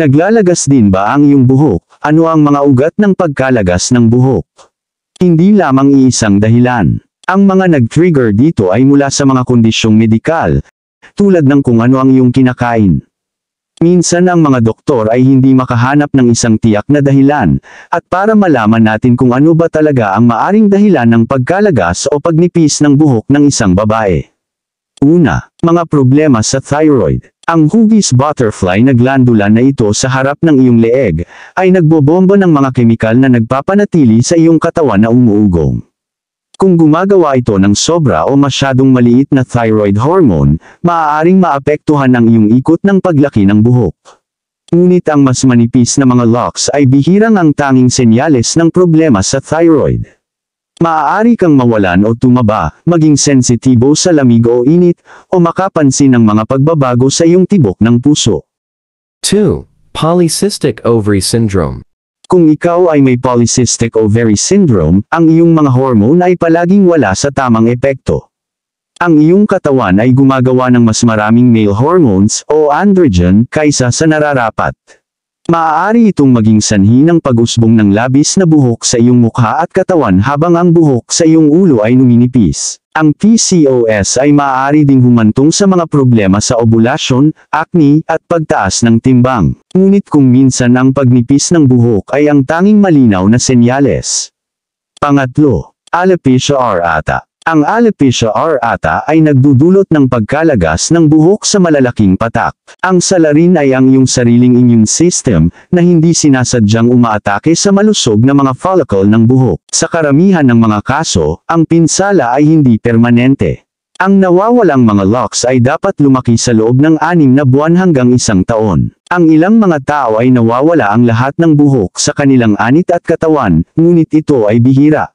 Naglalagas din ba ang iyong buhok? Ano ang mga ugat ng pagkalagas ng buhok? Hindi lamang iisang dahilan. Ang mga nag-trigger dito ay mula sa mga kondisyong medikal, tulad ng kung ano ang iyong kinakain. Minsan ang mga doktor ay hindi makahanap ng isang tiyak na dahilan, at para malaman natin kung ano ba talaga ang maaring dahilan ng pagkalagas o pagnipis ng buhok ng isang babae. Una, mga problema sa thyroid. Ang hugis butterfly na glandula na ito sa harap ng iyong leeg, ay nagbobomba ng mga kemikal na nagpapanatili sa iyong katawan na umuugong. Kung gumagawa ito ng sobra o masyadong maliit na thyroid hormone, maaaring maapektuhan ang iyong ikot ng paglaki ng buhok. Ngunit ang mas manipis na mga locks ay bihirang ang tanging senyales ng problema sa thyroid. Maaari kang mawalan o tumaba, maging sensitibo sa lamig o init, o makapansin ng mga pagbabago sa iyong tibok ng puso. 2. Polycystic Ovary Syndrome Kung ikaw ay may polycystic ovary syndrome, ang iyong mga hormone ay palaging wala sa tamang epekto. Ang iyong katawan ay gumagawa ng mas maraming male hormones o androgen kaysa sa nararapat. Maaari itong maging sanhi ng pag-usbong ng labis na buhok sa iyong mukha at katawan habang ang buhok sa iyong ulo ay numinipis. Ang PCOS ay maaari ding humantong sa mga problema sa ovulation, acne, at pagtaas ng timbang. Ngunit kung minsan ang pagnipis ng buhok ay ang tanging malinaw na senyales. Pangatlo, alopecia areata. Ang alopecia areata ay nagdudulot ng pagkalagas ng buhok sa malalaking patak. Ang salarin ay ang iyong sariling immune system na hindi sinasadyang umaatake sa malusog na mga follicle ng buhok. Sa karamihan ng mga kaso, ang pinsala ay hindi permanente. Ang nawawalang mga locks ay dapat lumaki sa loob ng anim na buwan hanggang isang taon. Ang ilang mga tao ay nawawala ang lahat ng buhok sa kanilang anit at katawan, ngunit ito ay bihira.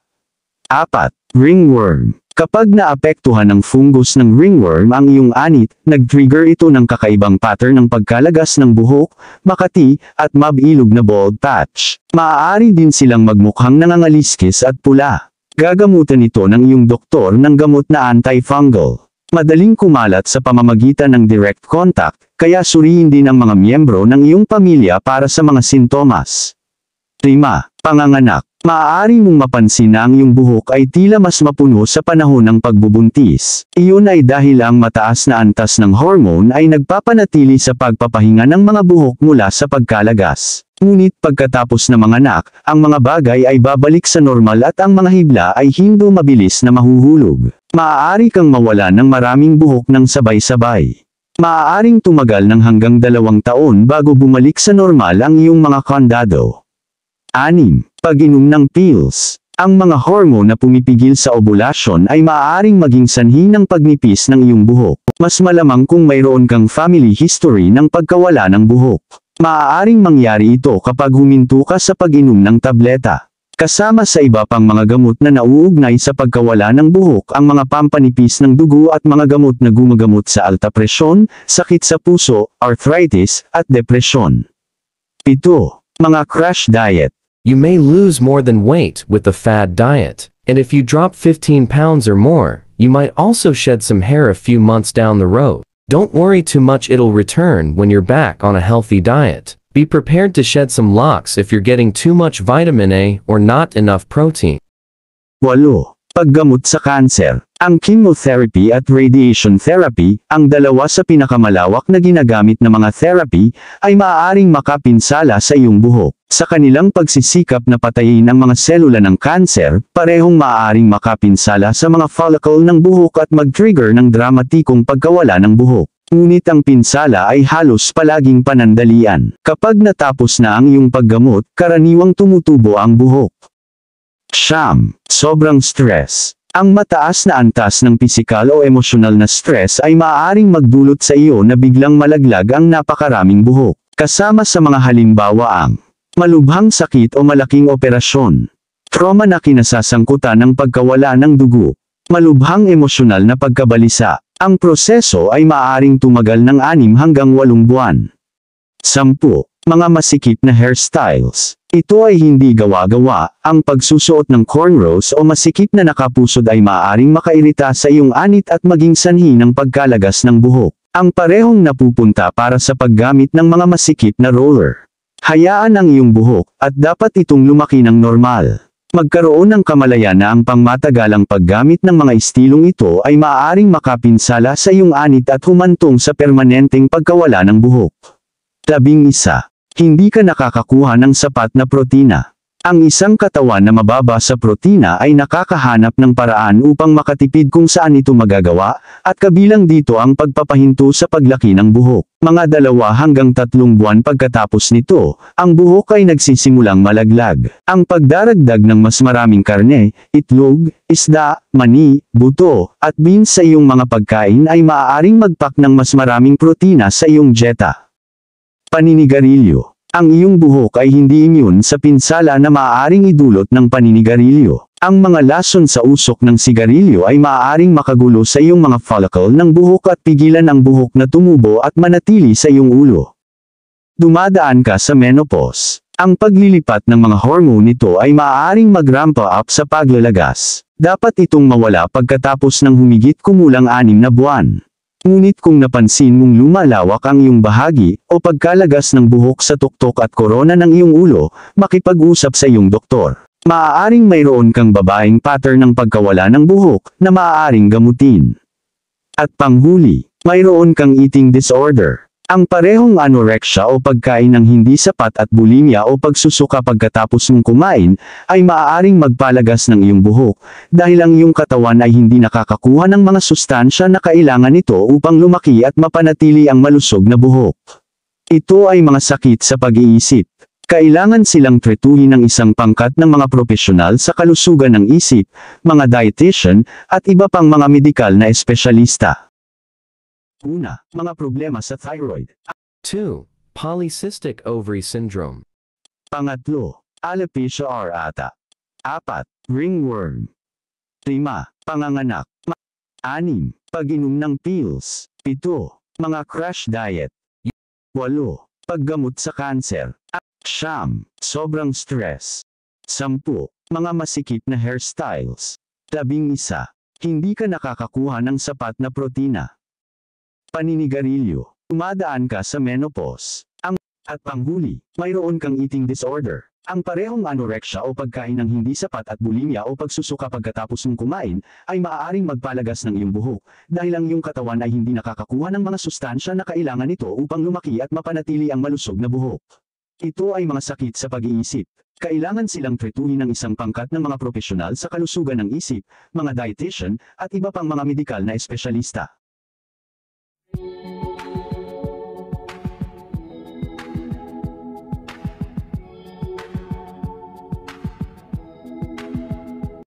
4. Ringworm Kapag naapektuhan ng fungus ng ringworm ang iyong anit, nag-trigger ito ng kakaibang pattern ng pagkalagas ng buhok, makati, at mabilog na bald patch. Maaari din silang magmukhang nangangaliskis at pula. Gagamutan ito ng iyong doktor ng gamot na antifungal. Madaling kumalat sa pamamagitan ng direct contact, kaya suriin din ang mga miyembro ng iyong pamilya para sa mga sintomas. 5. Panganganak. Maaari mong mapansin na ang iyong buhok ay tila mas mapuno sa panahon ng pagbubuntis. Iyon ay dahil ang mataas na antas ng hormone ay nagpapanatili sa pagpapahinga ng mga buhok mula sa pagkalagas. Ngunit pagkatapos ng manganak, ang mga bagay ay babalik sa normal at ang mga hibla ay hindi mabilis na mahuhulog. Maaari kang mawala ng maraming buhok ng sabay-sabay. Maaaring tumagal ng hanggang dalawang taon bago bumalik sa normal ang iyong mga kandado. Anim, Pag-inom ng pills. Ang mga hormone na pumipigil sa ovulasyon ay maaaring maging sanhi ng pagnipis ng iyong buhok. Mas malamang kung mayroon kang family history ng pagkawala ng buhok. Maaaring mangyari ito kapag huminto ka sa pag-inom ng tableta. Kasama sa iba pang mga gamot na nauugnay sa pagkawala ng buhok ang mga pampanipis ng dugo at mga gamot na gumagamot sa alta presyon, sakit sa puso, arthritis, at depresyon. 7. Mga crash diet You may lose more than weight with the fad diet. And if you drop 15 pounds or more, you might also shed some hair a few months down the road. Don't worry too much it'll return when you're back on a healthy diet. Be prepared to shed some locks if you're getting too much vitamin A or not enough protein. 8. Paggamot sa kanser, ang chemotherapy at radiation therapy, ang dalawa sa pinakamalawak na ginagamit na mga therapy, ay maaaring makapinsala sa iyong buhok. Sa kanilang pagsisikap na patayin ang mga selula ng kanser, parehong maaaring makapinsala sa mga follicle ng buhok at mag-trigger ng dramatikong pagkawala ng buhok. Ngunit ang pinsala ay halos palaging panandalian. Kapag natapos na ang iyong paggamot, karaniwang tumutubo ang buhok. Siyam, sobrang stress. Ang mataas na antas ng pisikal o emosyonal na stress ay maaaring magdulot sa iyo na biglang malaglag ang napakaraming buhok. Kasama sa mga halimbawa ang malubhang sakit o malaking operasyon, trauma na kinasasangkutan ng pagkawala ng dugo, malubhang emosyonal na pagkabalisa. Ang proseso ay maaaring tumagal ng 6 hanggang 8 buwan. 10 mga masikip na hairstyles. Ito ay hindi gawa-gawa, ang pagsusuot ng cornrows o masikip na nakapusod ay maaaring makairita sa iyong anit at maging sanhi ng pagkalagas ng buhok. Ang parehong napupunta para sa paggamit ng mga masikip na roller. Hayaan ang iyong buhok, at dapat itong lumaki ng normal. Magkaroon ng kamalayan na ang pangmatagalang paggamit ng mga istilong ito ay maaaring makapinsala sa iyong anit at humantong sa permanenteng pagkawala ng buhok. Labing isa, hindi ka nakakakuha ng sapat na protina. Ang isang katawan na mababa sa protina ay nakakahanap ng paraan upang makatipid kung saan ito magagawa, at kabilang dito ang pagpapahinto sa paglaki ng buhok. Mga dalawa hanggang tatlong buwan pagkatapos nito, ang buhok ay nagsisimulang malaglag. Ang pagdaragdag ng mas maraming karne, itlog, isda, mani, buto, at beans sa iyong mga pagkain ay maaaring magpak ng mas maraming protina sa iyong dieta. Paninigarilyo. Ang iyong buhok ay hindi immune sa pinsala na maaaring idulot ng paninigarilyo. Ang mga lason sa usok ng sigarilyo ay maaaring makagulo sa iyong mga follicle ng buhok at pigilan ang buhok na tumubo at manatili sa iyong ulo. Dumadaan ka sa menopause. Ang paglilipat ng mga hormone nito ay maaaring mag up sa paglalagas. Dapat itong mawala pagkatapos ng humigit kumulang anim na buwan. Ngunit kung napansin mong lumalawak ang iyong bahagi, o pagkalagas ng buhok sa tuktok at korona ng iyong ulo, makipag-usap sa iyong doktor. Maaaring mayroon kang babaeng pattern ng pagkawala ng buhok, na maaaring gamutin. At panghuli, mayroon kang eating disorder. Ang parehong anorexia o pagkain ng hindi sapat at bulimia o pagsusuka pagkatapos ng kumain, ay maaaring magpalagas ng iyong buhok, dahil ang iyong katawan ay hindi nakakakuha ng mga sustansya na kailangan nito upang lumaki at mapanatili ang malusog na buhok. Ito ay mga sakit sa pag-iisip. Kailangan silang tretuhin ng isang pangkat ng mga profesional sa kalusugan ng isip, mga dietitian, at iba pang mga medikal na espesyalista. Una, mga problema sa thyroid. 2. Polycystic ovary syndrome. Pangatlo, alopecia areata. 4. ringworm. 5. panganganak. 6. pag-inom ng pills. 7. mga crash diet. 8. paggamot sa cancer. 9. sobrang stress. 10. mga masikip na hairstyles. Labing hindi ka nakakakuha ng sapat na protina. Paninigarilyo. umadaan ka sa menopause. Ang at panghuli, mayroon kang eating disorder. Ang parehong anorexia o pagkain ng hindi sapat at bulimia o pagsusuka pagkatapos ng kumain, ay maaaring magpalagas ng iyong buhok, dahil ang iyong katawan ay hindi nakakakuha ng mga sustansya na kailangan nito upang lumaki at mapanatili ang malusog na buhok. Ito ay mga sakit sa pag-iisip. Kailangan silang trituhin ng isang pangkat ng mga profesional sa kalusugan ng isip, mga dietitian, at iba pang mga medikal na espesyalista.